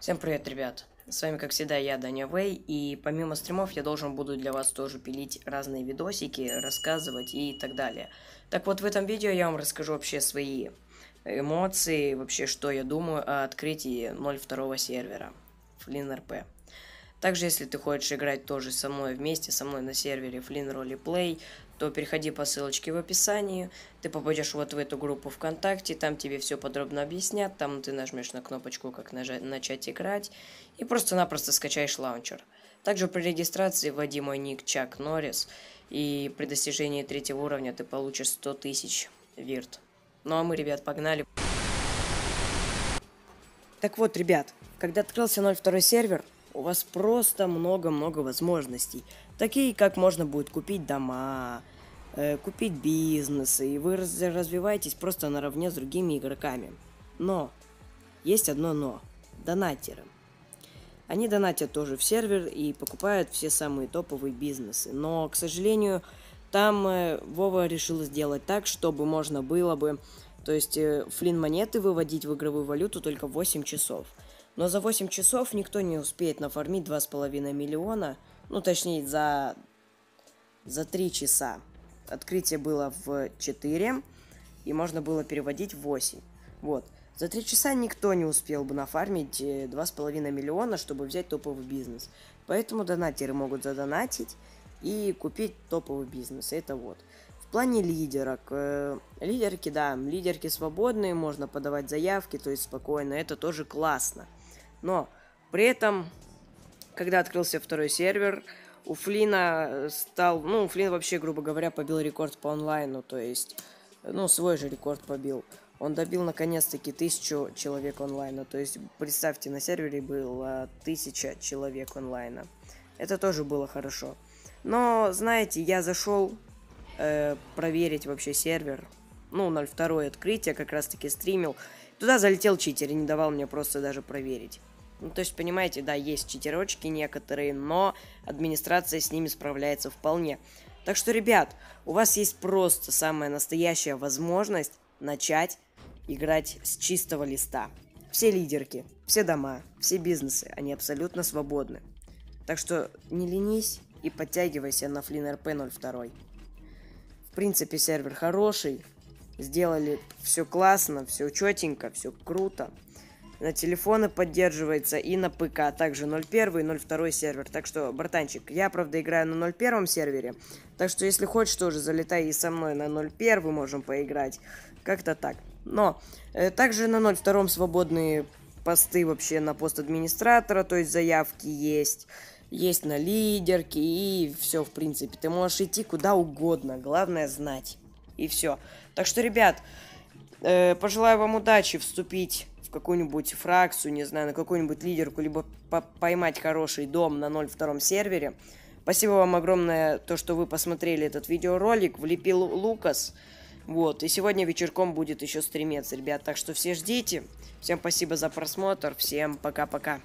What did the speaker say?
Всем привет, ребят! С вами, как всегда, я, Даня Вэй, и помимо стримов я должен буду для вас тоже пилить разные видосики, рассказывать и так далее. Так вот, в этом видео я вам расскажу вообще свои эмоции, вообще, что я думаю о открытии 02 сервера Flynn RP. Также, если ты хочешь играть тоже со мной вместе, со мной на сервере Flynn Roleplay, то переходи по ссылочке в описании, ты попадешь вот в эту группу ВКонтакте, там тебе все подробно объяснят, там ты нажмешь на кнопочку «Как нажать, начать играть» и просто-напросто скачаешь лаунчер. Также при регистрации вводи мой ник Чак Норрис, и при достижении третьего уровня ты получишь 100 тысяч вирт. Ну а мы, ребят, погнали. Так вот, ребят, когда открылся 0.2 сервер, у вас просто много-много возможностей. Такие, как можно будет купить дома, Э, купить бизнес, и вы развиваетесь просто наравне с другими игроками. Но, есть одно но, донатеры. Они донатят тоже в сервер и покупают все самые топовые бизнесы. Но, к сожалению, там э, Вова решил сделать так, чтобы можно было бы, то есть э, флин монеты выводить в игровую валюту только 8 часов. Но за 8 часов никто не успеет нафармить 2,5 миллиона, ну точнее за, за 3 часа открытие было в 4, и можно было переводить в 8. Вот. За три часа никто не успел бы нафармить 2,5 э, миллиона, чтобы взять топовый бизнес. Поэтому донатеры могут задонатить и купить топовый бизнес. Это вот. В плане лидерок. Э, лидерки, да, лидерки свободные, можно подавать заявки, то есть спокойно, это тоже классно. Но при этом, когда открылся второй сервер, у Флина э, стал... Ну, Флин вообще, грубо говоря, побил рекорд по онлайну, то есть... Ну, свой же рекорд побил. Он добил, наконец-таки, тысячу человек онлайна. То есть, представьте, на сервере было тысяча человек онлайна. Это тоже было хорошо. Но, знаете, я зашел э, проверить вообще сервер. Ну, 02 открытие, как раз-таки стримил. Туда залетел читер и не давал мне просто даже проверить. Ну, то есть, понимаете, да, есть читерочки некоторые, но администрация с ними справляется вполне. Так что, ребят, у вас есть просто самая настоящая возможность начать играть с чистого листа. Все лидерки, все дома, все бизнесы, они абсолютно свободны. Так что не ленись и подтягивайся на Flynn RP02. В принципе, сервер хороший, сделали все классно, все четенько, все круто на телефоны поддерживается и на ПК, а также 0.1 и 0.2 сервер. Так что, братанчик, я, правда, играю на 0.1 сервере, так что, если хочешь, тоже залетай и со мной на 0.1 можем поиграть. Как-то так. Но, э, также на 0.2 свободные посты вообще на пост администратора, то есть заявки есть есть на лидерке и все, в принципе. Ты можешь идти куда угодно, главное знать. И все. Так что, ребят, э, пожелаю вам удачи вступить в какую-нибудь фракцию, не знаю, на какую-нибудь лидерку, либо по поймать хороший дом на 0.2 сервере. Спасибо вам огромное, то, что вы посмотрели этот видеоролик. Влепил Лукас. Вот, и сегодня вечерком будет еще стримец, ребят. Так что все ждите. Всем спасибо за просмотр. Всем пока-пока.